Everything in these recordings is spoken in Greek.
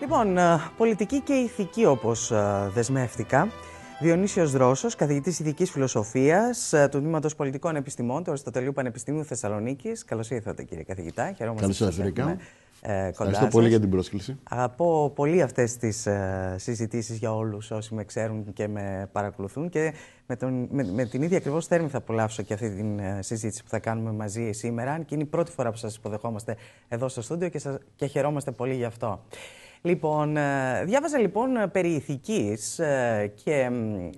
Λοιπόν, ε, πολιτική και ηθική όπως ε, δεσμεύτηκα. Διονύσιος Δρόσος, καθηγητής ειδική φιλοσοφίας ε, του Τμήματος Πολιτικών Επιστημών του Αριστοτελείου Πανεπιστημίου Θεσσαλονίκης. Καλώς ήρθατε, κύριε καθηγητά. Χαιρόμαστε Καλώς ήρθατε, Ε, Ευχαριστώ πολύ για την πρόσκληση. Αγαπώ πολύ αυτές τις ε, συζητήσεις για όλους όσοι με ξέρουν και με παρακολουθούν. Και με, τον, με, την ίδια ακριβώς θέρμη θα απολαύσω και αυτή την συζήτηση που θα κάνουμε μαζί σήμερα. Και είναι η πρώτη φορά που σας υποδεχόμαστε εδώ στο στούντιο και, σας, και χαιρόμαστε πολύ γι' αυτό. Λοιπόν, ε, διάβαζα λοιπόν ε, περί ηθικής ε, και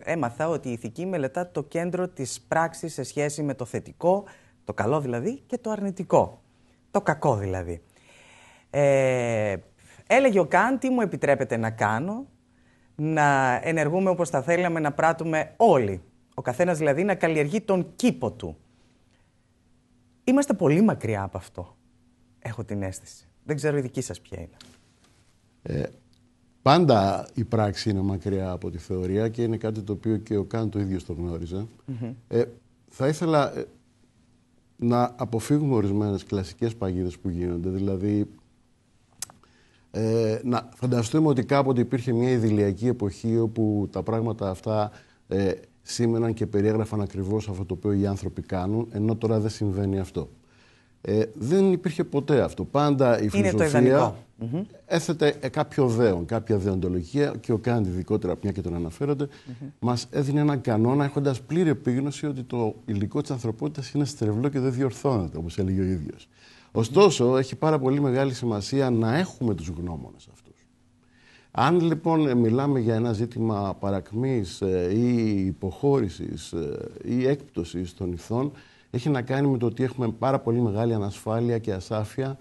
έμαθα ότι η ηθική μελετά το κέντρο της πράξης σε σχέση με το θετικό, το καλό δηλαδή και το αρνητικό, το κακό δηλαδή. Ε, έλεγε ο Καν τι μου επιτρέπεται να κάνω, να ενεργούμε όπως θα θέλαμε να πράττουμε όλοι. Ο καθένας δηλαδή να καλλιεργεί τον κήπο του. Είμαστε πολύ μακριά από αυτό, έχω την αίσθηση. Δεν ξέρω η δική σας ποια είναι. Ε, πάντα η πράξη είναι μακριά από τη θεωρία και είναι κάτι το οποίο και ο Καν το ίδιος το γνωριζε Ε, θα ήθελα ε, να αποφύγουμε ορισμένες κλασικές παγίδες που γίνονται. Δηλαδή, ε, να φανταστούμε ότι κάποτε υπήρχε μια ιδηλιακή εποχή όπου τα πράγματα αυτά ε, σήμαιναν και περιέγραφαν ακριβώς αυτό το οποίο οι άνθρωποι κάνουν, ενώ τώρα δεν συμβαίνει αυτό. Ε, δεν υπήρχε ποτέ αυτό. Πάντα η φιλοσοφία hmm Έθετε ε, κάποιο δέον, κάποια δεοντολογία και ο Κάντ, ειδικότερα μια και τον αναφέρονται, mm-hmm. μας έδινε έναν κανόνα έχοντας πλήρη επίγνωση ότι το υλικό της ανθρωπότητας είναι στρεβλό και δεν διορθώνεται, όπως έλεγε ο ίδιος. Ωστόσο, έχει πάρα πολύ μεγάλη σημασία να έχουμε τους γνώμονες αυτούς. Αν λοιπόν μιλάμε για ένα ζήτημα παρακμής ε, ή υποχώρησης ε, ή έκπτωσης των ηθών, έχει να κάνει με το ότι έχουμε πάρα πολύ μεγάλη ανασφάλεια και ασάφεια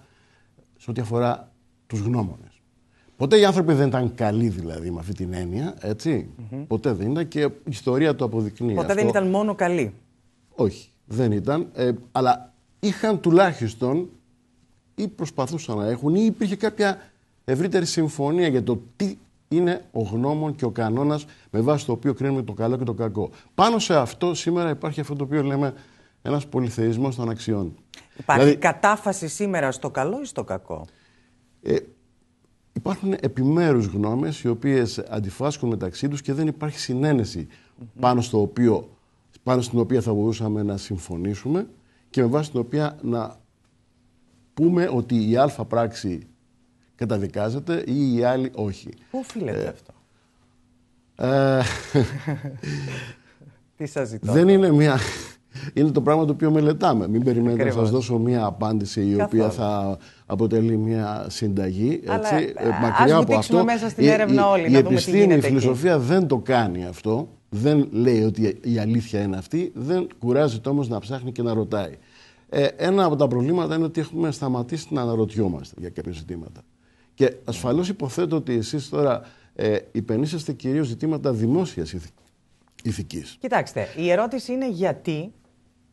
σε ό,τι αφορά τους γνώμονες. Ποτέ οι άνθρωποι δεν ήταν καλοί δηλαδή με αυτή την έννοια, Ποτέ δεν ήταν και η ιστορία το αποδεικνύει Ποτέ δεν ήταν μόνο καλοί. Όχι, δεν ήταν. Ε, αλλά είχαν τουλάχιστον ή προσπαθούσαν να έχουν ή υπήρχε κάποια ευρύτερη συμφωνία για το τι είναι ο γνώμων και ο κανόνας με βάση το οποίο κρίνουμε το καλό και το κακό. Πάνω σε αυτό σήμερα υπάρχει αυτό το οποίο λέμε ένας πολυθεϊσμός των αξιών. Υπάρχει δηλαδή... κατάφαση σήμερα στο καλό ή στο κακό. Ε, υπάρχουν επιμέρους γνώμες οι οποίες αντιφάσκουν μεταξύ τους και δεν υπάρχει πάνω, στο οποίο, πάνω στην οποία θα μπορούσαμε να συμφωνήσουμε και με βάση την οποία να πούμε ότι η α πράξη καταδικάζεται ή η άλλη όχι. Πού οφείλεται ε, αυτό. Ε, Τι σας ζητώ. Δεν είναι μια είναι το πράγμα το οποίο μελετάμε. Μην περιμένετε να σας δώσω μία απάντηση η οποία θα αποτελεί μία συνταγή. Έτσι, Αλλά ε, ε, μακριά ας από αυτό. μέσα στην έρευνα όλοι. Η, η, η επιστήμη, η φιλοσοφία δεν το κάνει αυτό. Δεν λέει ότι η αλήθεια είναι αυτή. Δεν κουράζεται όμως να ψάχνει και να ρωτάει. Ε, ένα από τα προβλήματα είναι ότι έχουμε σταματήσει να αναρωτιόμαστε για κάποια ζητήματα. Και ασφαλώς υποθέτω ότι εσείς τώρα ε, υπενήσεστε κυρίως ζητήματα δημόσιας ηθικής. Κοιτάξτε, η ερώτηση είναι γιατί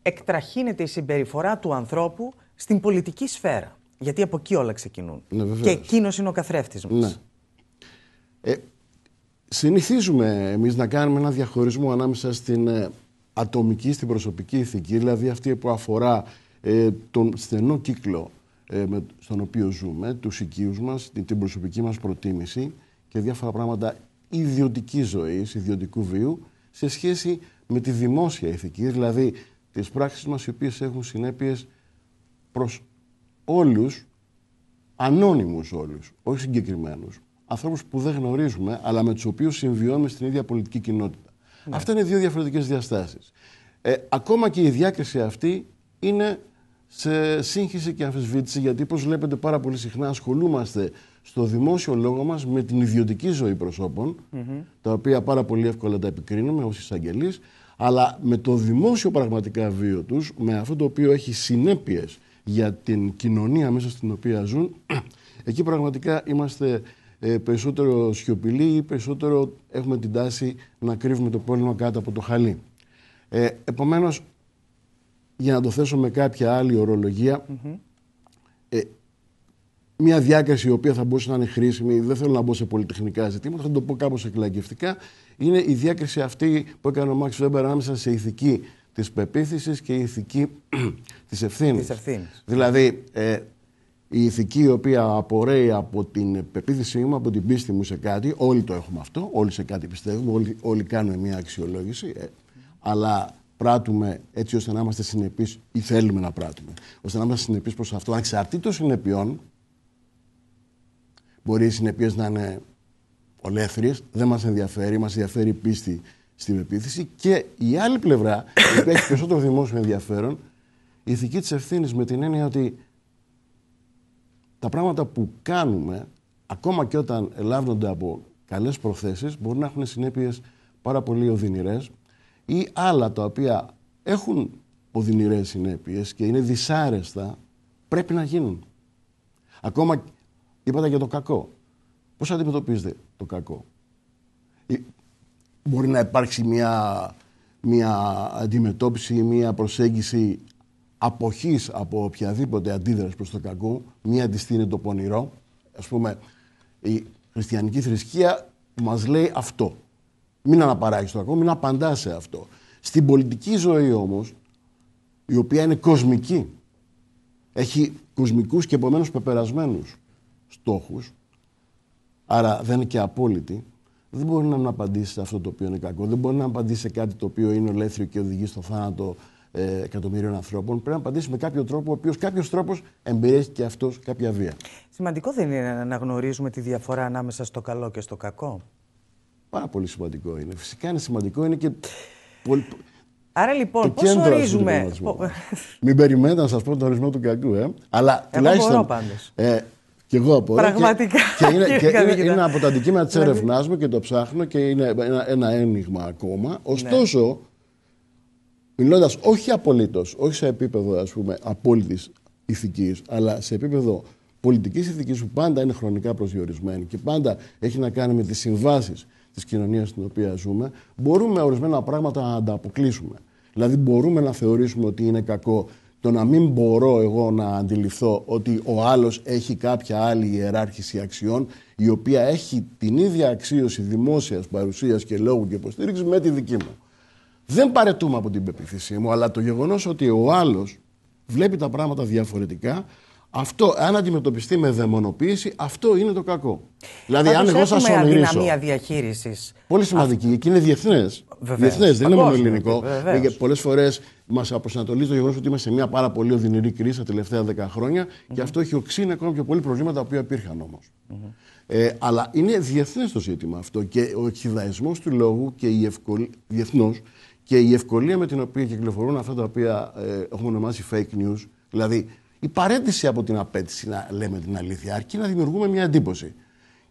εκτραχύνεται η συμπεριφορά του ανθρώπου στην πολιτική σφαίρα. Γιατί από εκεί όλα ξεκινούν. Ναι, και εκείνος είναι ο καθρέφτης μας. Ναι. Ε, συνηθίζουμε εμείς να κάνουμε ένα διαχωρισμό ανάμεσα στην ε, ατομική, στην προσωπική ηθική, δηλαδή αυτή που αφορά ε, τον στενό κύκλο ε, με, στον οποίο ζούμε, τους οικείους μας, την, την προσωπική μας προτίμηση και διάφορα πράγματα ιδιωτικής ζωής, ιδιωτικού βίου, σε σχέση με τη δημόσια ηθική, δηλαδή τις πράξεις μας οι οποίες έχουν συνέπειες προς όλους, ανώνυμους όλους, όχι συγκεκριμένους, ανθρώπους που δεν γνωρίζουμε, αλλά με τους οποίους συμβιώνουμε στην ίδια πολιτική κοινότητα. Ναι. Αυτά είναι δύο διαφορετικές διαστάσεις. Ε, ακόμα και η διάκριση αυτή είναι σε σύγχυση και αμφισβήτηση, γιατί όπως βλέπετε πάρα πολύ συχνά ασχολούμαστε στο δημόσιο λόγο μας με την ιδιωτική ζωή τα οποία πάρα πολύ εύκολα τα επικρίνουμε ως εισαγγελείς, αλλά με το δημόσιο πραγματικά βίο τους, με αυτό το οποίο έχει συνέπειες για την κοινωνία μέσα στην οποία ζουν, εκεί πραγματικά είμαστε ε, περισσότερο σιωπηλοί ή περισσότερο έχουμε την τάση να κρύβουμε το πόλεμο κάτω από το χαλί. Ε, επομένως, για να το θέσω με κάποια άλλη ε, μια διάκριση η οποία θα μπορούσε να είναι χρήσιμη, δεν θέλω να μπω σε πολυτεχνικά ζητήματα, θα το πω κάπως εκλαγευτικά, είναι η διάκριση αυτή που έκανε ο Μάξ Βέμπερ ανάμεσα σε ηθική της πεποίθησης και η ηθική της ευθύνης. Δηλαδή, ε, η ηθική η οποία απορρέει από την πεποίθησή μου, από την πίστη μου σε κάτι, όλοι το έχουμε αυτό, όλοι σε κάτι πιστεύουμε, όλοι, όλοι κάνουμε μια αξιολόγηση, ε, αλλά πράττουμε έτσι ώστε να είμαστε συνεπείς ή θέλουμε να πράττουμε, ώστε να είμαστε συνεπείς προς αυτό. Ανεξαρτήτως συνεπειών, μπορεί οι συνεπείες να είναι δεν μας ενδιαφέρει, μας ενδιαφέρει η πίστη στην πεποίθηση και η άλλη πλευρά, οποία έχει περισσότερο δημόσιο ενδιαφέρον, η ηθική της ευθύνης με την έννοια ότι τα πράγματα που κάνουμε, ακόμα και όταν ελάβονται από καλές προθέσεις, μπορούν να έχουν συνέπειες πάρα πολύ οδυνηρές ή άλλα τα οποία έχουν οδυνηρές συνέπειες και είναι δυσάρεστα, πρέπει να γίνουν. Ακόμα, είπατε για το κακό. Πώς αντιμετωπίζετε το κακό. Ε, μπορεί να υπάρξει μια, μια αντιμετώπιση, μια προσέγγιση αποχής από οποιαδήποτε αντίδραση προς το κακό, μία αντιστήνη το πονηρό. Ας πούμε, η χριστιανική θρησκεία μας λέει αυτό. Μην αναπαράγεις το κακό, μην απαντάς σε αυτό. Στην πολιτική ζωή όμως, η οποία είναι κοσμική, έχει κοσμικούς και επομένως πεπερασμένους στόχους, Άρα δεν είναι και απόλυτη. Δεν μπορεί να μου απαντήσει σε αυτό το οποίο είναι κακό. Δεν μπορεί να απαντήσει σε κάτι το οποίο είναι ολέθριο και οδηγεί στο θάνατο ε, εκατομμυρίων ανθρώπων. Πρέπει να απαντήσει με κάποιο τρόπο, ο οποίος κάποιος τρόπος εμπεριέχει και αυτός κάποια βία. Σημαντικό δεν είναι να αναγνωρίζουμε τη διαφορά ανάμεσα στο καλό και στο κακό. Πάρα πολύ σημαντικό είναι. Φυσικά είναι σημαντικό. Είναι και. Πολύ... Άρα λοιπόν, πώ ορίζουμε. Μην περιμένετε να σας πω τον ορισμό του κακού, ε. Αλλά Εγώ τουλάχιστον. ε, και εγώ απορώ. Πραγματικά. Και, είναι, και είναι, από τα αντικείμενα της δηλαδή- έρευνάς μου και το ψάχνω και είναι ένα, ένα ένιγμα ακόμα. Ναι. Ωστόσο, ναι. μιλώντας όχι απολύτως, όχι σε επίπεδο ας πούμε απόλυτης ηθικής, αλλά σε επίπεδο πολιτικής ηθικής που πάντα είναι χρονικά προσδιορισμένη και πάντα έχει να κάνει με τις συμβάσεις της κοινωνίας στην οποία ζούμε, μπορούμε ορισμένα πράγματα να αποκλείσουμε. Δηλαδή, μπορούμε να θεωρήσουμε ότι είναι κακό το να μην μπορώ εγώ να αντιληφθώ ότι ο άλλος έχει κάποια άλλη ιεράρχηση αξιών η οποία έχει την ίδια αξίωση δημόσιας παρουσίας και λόγου και υποστήριξης με τη δική μου. Δεν παρετούμε από την πεποίθησή μου, αλλά το γεγονός ότι ο άλλος βλέπει τα πράγματα διαφορετικά αυτό, αν αντιμετωπιστεί με δαιμονοποίηση, αυτό είναι το κακό. Δηλαδή, αν εγώ σας ομιλήσω. Είναι μια διαχείρισης. Πολύ σημαντική. γιατί είναι διεθνές. Διεθνές, δεν είναι μόνο ελληνικό. Πολλές φορές μας αποσανατολίζει το γεγονός ότι είμαστε σε μια πάρα πολύ οδυνηρή κρίση τα τελευταία δέκα χρόνια mm-hmm. και αυτό έχει οξύνει ακόμα πιο πολύ προβλήματα τα οποία υπήρχαν όμως. Mm-hmm. Ε, αλλά είναι διεθνές το ζήτημα αυτό και ο εξηδαισμό του λόγου και η ευκολία. Διεθνώς και η ευκολία με την οποία κυκλοφορούν αυτά τα οποία ε, έχουμε ονομάσει fake news, δηλαδή η παρέτηση από την απέτηση να λέμε την αλήθεια, αρκεί να δημιουργούμε μια εντύπωση.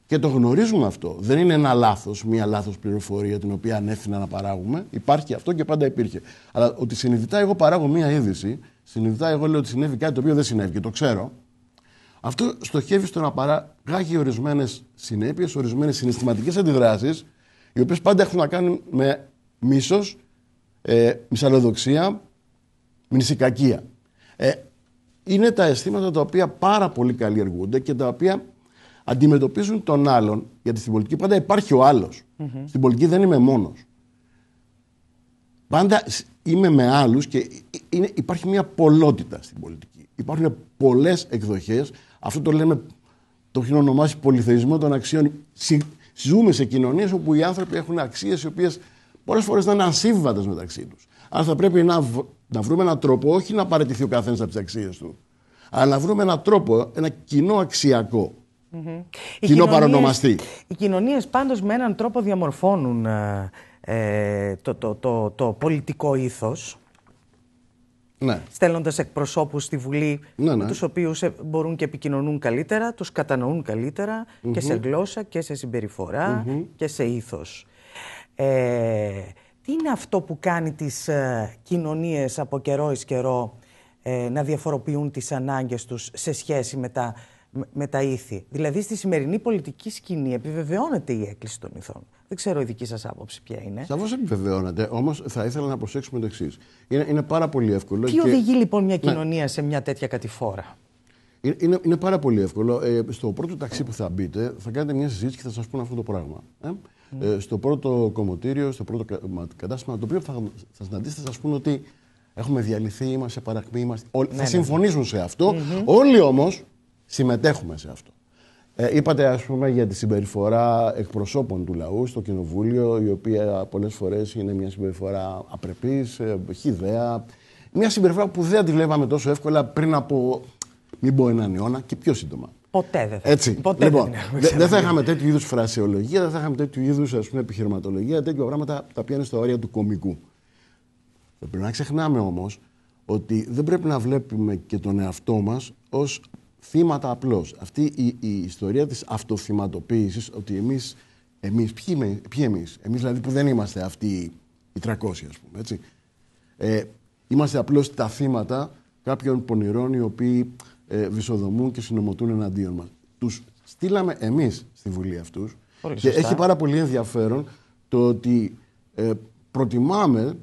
Και το γνωρίζουμε αυτό. Δεν είναι ένα λάθος, μια λάθος πληροφορία την οποία ανεφθηνα να παράγουμε. Υπάρχει αυτό και πάντα υπήρχε. Αλλά ότι συνειδητά εγώ παράγω μια είδηση, συνειδητά εγώ λέω ότι συνέβη κάτι το οποίο δεν συνέβη και το ξέρω, αυτό στοχεύει στο να παράγει ορισμένες συνέπειες, ορισμένες συναισθηματικές αντιδράσεις, οι οποίες πάντα έχουν να κάνουν με μίσος, ε, μυσαλλοδοξία, μνησικακία. Ε, είναι τα αισθήματα τα οποία πάρα πολύ καλλιεργούνται και τα οποία αντιμετωπίζουν τον άλλον. Γιατί στην πολιτική πάντα υπάρχει ο άλλος. Στην πολιτική δεν είμαι μόνος. Πάντα είμαι με άλλους και είναι, υπάρχει μια πολλότητα στην πολιτική. Υπάρχουν πολλές εκδοχές. Αυτό το λέμε, το έχουν ονομάσει πολυθεϊσμό των αξιών. Ζούμε σε κοινωνίες όπου οι άνθρωποι έχουν αξίες οι οποίες πολλές φορές δεν είναι ασύμβατε μεταξύ τους. Άρα θα πρέπει να να βρούμε έναν τρόπο, όχι να παραιτηθεί ο καθένας από τις αξίες του, αλλά να βρούμε έναν τρόπο, ένα κοινό Κοινό παρονομαστή. Οι κοινωνίες πάντως με έναν τρόπο διαμορφώνουν ε, ε, το, το, το, το πολιτικό ήθος. Ναι. Στέλνοντας εκπροσώπους στη Βουλή, ναι, ναι. τους οποίους ε, μπορούν και επικοινωνούν καλύτερα, τους κατανοούν και σε γλώσσα και σε συμπεριφορα και σε ήθος. Ε, τι είναι αυτό που κάνει τις ε, κοινωνίες από καιρό εις καιρό ε, να διαφοροποιούν τις ανάγκες τους σε σχέση με τα, με, τα ήθη. Δηλαδή στη σημερινή πολιτική σκηνή επιβεβαιώνεται η έκκληση των ηθών. Δεν ξέρω η δική σας άποψη ποια είναι. Σαφώς επιβεβαιώνεται, όμως θα ήθελα να προσέξουμε το εξής. Είναι, είναι πάρα πολύ εύκολο. Τι οδηγεί λοιπόν μια ναι. κοινωνία σε μια τέτοια κατηφόρα. Ε, είναι, είναι πάρα πολύ εύκολο. Ε, στο πρώτο ταξί που θα μπείτε, θα κάνετε μια συζήτηση και θα σας πούνε αυτό το πράγμα. Ε. Ναι. ε? στο πρώτο κομμωτήριο, στο πρώτο κατάστημα, το οποίο θα, θα συναντήσετε, θα σας πούνε ότι έχουμε διαλυθεί, είμαστε παρακμή. Είμαστε... Ναι, θα ναι, ναι. συμφωνήσουν σε αυτο Όλοι όμως συμμετέχουμε σε αυτό. Ε, είπατε, ας πούμε, για τη συμπεριφορά εκπροσώπων του λαού στο Κοινοβούλιο, η οποία πολλές φορές είναι μια συμπεριφορά απρεπής, χιδέα. Μια συμπεριφορά που δεν τη βλέπαμε τόσο εύκολα πριν από μην πω έναν αιώνα και πιο σύντομα. Ποτέ δεν θα Έτσι. Ποτέ λοιπόν, δεν δε, θα είχαμε τέτοιου είδους φρασιολογία, δεν θα είχαμε τέτοιου είδους επιχειρηματολογία, τέτοια πράγματα τα οποία είναι στα όρια του κομικού. πρέπει να ξεχνάμε όμως ότι δεν πρέπει να βλέπουμε και τον εαυτό μας ως θύματα απλώς. Αυτή η, η ιστορία της αυτοθυματοποίησης, ότι εμείς. Εμείς, ποιοι, εμείς, εμείς δηλαδή που δεν είμαστε αυτοί οι 300 ας πούμε, έτσι. Ε, είμαστε απλώς τα θύματα κάποιων πονηρών οι οποίοι ε, βυσοδομούν και συνομωτούν εναντίον μας. Τους στείλαμε εμείς στη Βουλή αυτούς. Και έχει πάρα πολύ ενδιαφέρον το ότι ε, προτιμάμε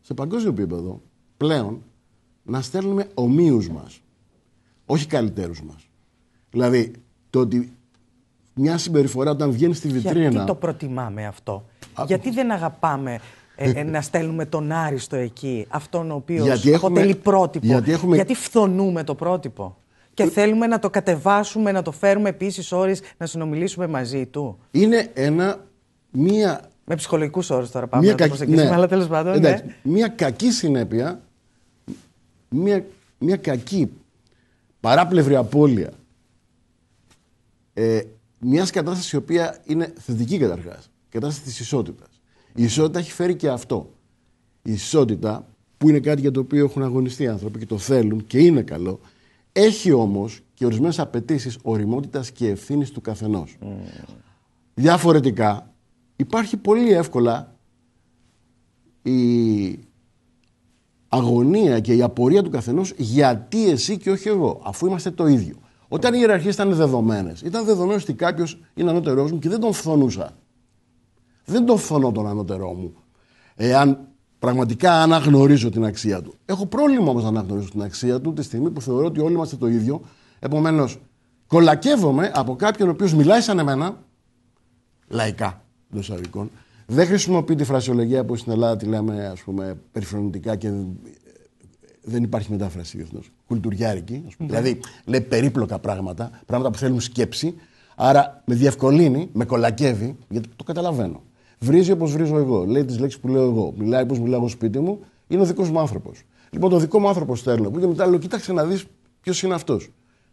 σε παγκόσμιο επίπεδο πλέον να στέλνουμε ομοίους μας. Όχι καλύτερους μας. Δηλαδή, το ότι μια συμπεριφορά όταν βγαίνει στη βιτρίνα. Γιατί το προτιμάμε αυτό. Γιατί δεν αγαπάμε ε, ε, να στέλνουμε τον άριστο εκεί, αυτόν ο οποίος αποτελεί πρότυπο. Γιατί, φθονούμε το πρότυπο. Και ε, θέλουμε να το κατεβάσουμε, να το φέρουμε επίσης όρει, να συνομιλήσουμε μαζί του. Είναι ένα. Μία... Με ψυχολογικούς όρους τώρα πάμε μία να το προσεγγίσουμε, ναι. αλλά τέλος πάντων. Ναι. Μία κακή συνέπεια. Μία, μία κακή παράπλευρη απώλεια ε, μιας κατάστασης η οποία είναι θετική καταρχάς. Κατάσταση της ισότητας. Η ισότητα έχει φέρει και αυτό. Η ισότητα, που είναι κάτι για το οποίο έχουν αγωνιστεί οι άνθρωποι και το θέλουν και είναι καλό, έχει όμως και ορισμένες απαιτήσεις οριμότητας και ευθύνης του καθενός. Mm. Διαφορετικά, υπάρχει πολύ εύκολα η αγωνία και η απορία του καθενός γιατί εσύ και όχι εγώ, αφού είμαστε το ίδιο. Όταν οι ιεραρχίες ήταν δεδομένες, ήταν δεδομένο ότι κάποιος είναι ανώτερός μου και δεν τον φθονούσα δεν τον φωνώ τον ανώτερό μου. Εάν πραγματικά αναγνωρίζω την αξία του. Έχω πρόβλημα όμως να αναγνωρίζω την αξία του τη στιγμή που θεωρώ ότι όλοι είμαστε το ίδιο. Επομένως, κολακεύομαι από κάποιον ο οποίος μιλάει σαν εμένα, λαϊκά εντός εισαγωγικών. Δεν χρησιμοποιεί τη φρασιολογία που στην Ελλάδα τη λέμε ας πούμε, περιφρονητικά και δεν υπάρχει μετάφραση διεθνώς. Κουλτουριάρικη. Δηλαδή λέει περίπλοκα πράγματα, πράγματα που θέλουν σκέψη. Άρα με διευκολύνει, με κολακεύει, γιατί το καταλαβαίνω. Βρίζει όπως βρίζω εγώ. Λέει τις λέξεις που λέω εγώ. Μιλάει όπω μιλάω εγώ σπίτι μου. Είναι ο δικός μου άνθρωπος. Λοιπόν, το δικό μου άνθρωπο στέλνω, Που και μετά λέω, κοίταξε να δεις ποιος είναι αυτός.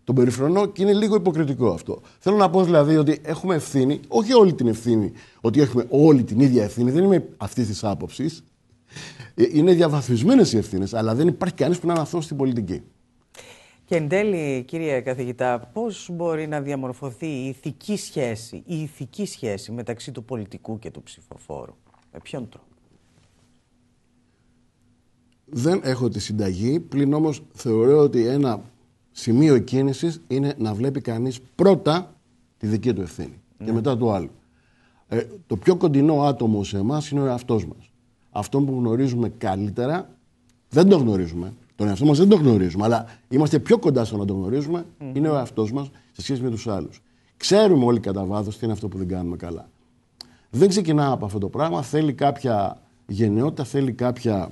Τον περιφρονώ και είναι λίγο υποκριτικό αυτό. Θέλω να πω δηλαδή ότι έχουμε ευθύνη, όχι όλη την ευθύνη, ότι έχουμε όλη την ίδια ευθύνη. Δεν είμαι αυτής της άποψης. Ε, είναι διαβαθμισμένες οι ευθύνες, αλλά δεν υπάρχει κανείς που να είναι αυτό στην πολιτική. Και εν τέλει, κύριε καθηγητά, πώς μπορεί να διαμορφωθεί η ηθική σχέση, η ηθική σχέση μεταξύ του πολιτικού και του ψηφοφόρου. Με ποιον τρόπο. Δεν έχω τη συνταγή, πλην όμως θεωρώ ότι ένα σημείο κίνησης είναι να βλέπει κανείς πρώτα τη δική του ευθύνη και ναι. μετά το άλλο. Ε, το πιο κοντινό άτομο σε εμάς είναι ο εαυτός μας. Αυτό που γνωρίζουμε καλύτερα δεν το γνωρίζουμε. Τον εαυτό μας δεν το γνωρίζουμε, αλλά είμαστε πιο κοντά στο να το γνωριζουμε είναι ο εαυτός μας σε σχέση με τους άλλους. Ξέρουμε όλοι κατά βάθος τι είναι αυτό που δεν κάνουμε καλά. Δεν ξεκινά από αυτό το πράγμα. Θέλει κάποια γενναιότητα, θέλει κάποια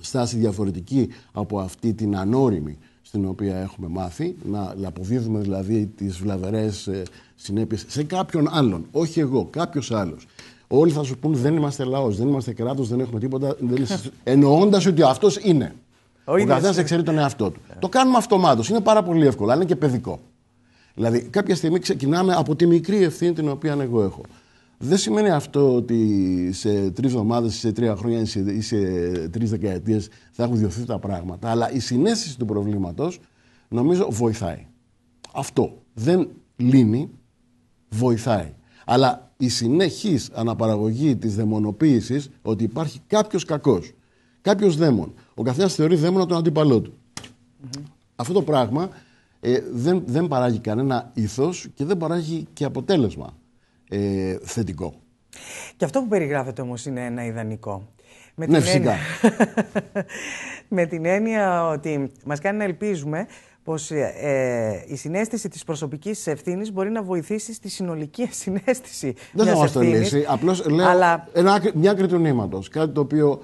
στάση διαφορετική από αυτή την ανώριμη στην οποία έχουμε μάθει, να αποδίδουμε δηλαδή τις βλαβερές ε, συνέπειες σε κάποιον άλλον, όχι εγώ, κάποιος άλλος. Όλοι θα σου πούν δεν είμαστε λαός, δεν είμαστε κράτος, δεν έχουμε τίποτα, δεν... ότι αυτός είναι. Ο, ο καθένα ξέρει τον εαυτό του. Το κάνουμε αυτομάτως. Είναι πάρα πολύ εύκολο, αλλά είναι και παιδικό. Δηλαδή, κάποια στιγμή ξεκινάμε από τη μικρή ευθύνη την οποία εγώ έχω. Δεν σημαίνει αυτό ότι σε τρεις εβδομάδες, σε τρία χρόνια ή σε, σε τρεις δεκαετίες θα έχουν διωθεί τα πράγματα. Αλλά η συνέστηση του προβλήματος νομίζω βοηθάει. Αυτό δεν λύνει, βοηθάει. Αλλά η συνεχής αναπαραγωγή της δαιμονοποίησης ότι υπάρχει κάποιος κακός κάποιος δαίμον. Ο καθένας θεωρεί δαίμονα τον αντίπαλό του. Αυτό το πράγμα ε, δεν, δεν παράγει κανένα ήθος και δεν παράγει και αποτέλεσμα ε, θετικό. Και αυτό που περιγράφεται όμως είναι ένα ιδανικό. Με ναι, την φυσικά. Έννοια... με την έννοια ότι μας κάνει να ελπίζουμε πως ε, ε, η συνέστηση της προσωπικής ευθύνης μπορεί να βοηθήσει στη συνολική συνέστηση Δεν θα μας το λύσει, απλώς λέω αλλά... ένα, μια άκρη κάτι το οποίο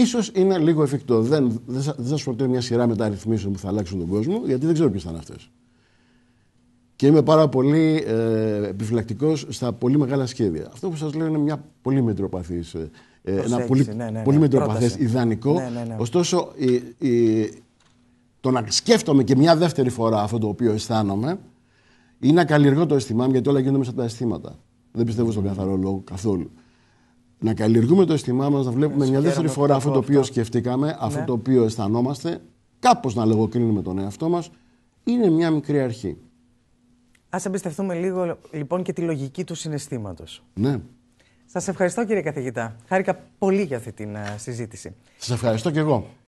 ίσως είναι λίγο εφικτό. Δεν, δεν, θα, προτείνω μια σειρά μεταρρυθμίσεων που θα αλλάξουν τον κόσμο, γιατί δεν ξέρω ποιες θα είναι αυτές. Και είμαι πάρα πολύ ε, επιφυλακτικός στα πολύ μεγάλα σχέδια. Αυτό που σας λέω είναι μια πολύ μετροπαθή. Ε, ε πολύ, πολύ ναι, ναι, ναι. ιδανικό. Ναι, Ωστόσο, η, το να σκέφτομαι και μια δεύτερη φορά αυτό το οποίο αισθάνομαι είναι να καλλιεργώ το αισθημά μου γιατί όλα γίνονται μέσα από τα αισθήματα. Δεν πιστεύω στον καθαρό λόγο καθόλου να καλλιεργούμε το αισθημά μας, να βλέπουμε μια δεύτερη φορά αυτό το οποίο σκεφτήκαμε, αυτό ναι. το οποίο αισθανόμαστε, κάπως να λογοκρίνουμε τον εαυτό μας, είναι μια μικρή αρχή. Ας εμπιστευτούμε λίγο λοιπόν και τη λογική του συναισθήματος. Ναι. Σας ευχαριστώ κύριε καθηγητά. Χάρηκα πολύ για αυτή την ε, συζήτηση. Σας ευχαριστώ και εγώ.